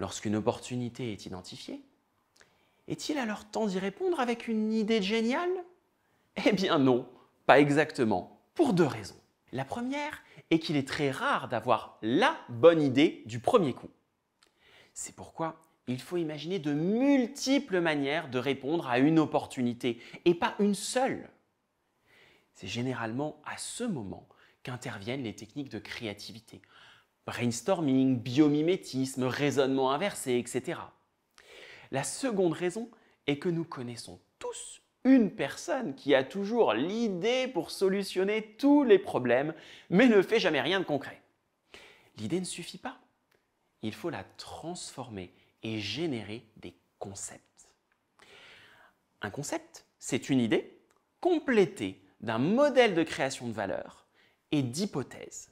Lorsqu'une opportunité est identifiée, est-il alors temps d'y répondre avec une idée géniale Eh bien non, pas exactement, pour deux raisons. La première est qu'il est très rare d'avoir la bonne idée du premier coup. C'est pourquoi il faut imaginer de multiples manières de répondre à une opportunité et pas une seule. C'est généralement à ce moment qu'interviennent les techniques de créativité brainstorming, biomimétisme, raisonnement inversé, etc. La seconde raison est que nous connaissons tous une personne qui a toujours l'idée pour solutionner tous les problèmes, mais ne fait jamais rien de concret. L'idée ne suffit pas. Il faut la transformer et générer des concepts. Un concept, c'est une idée complétée d'un modèle de création de valeur et d'hypothèses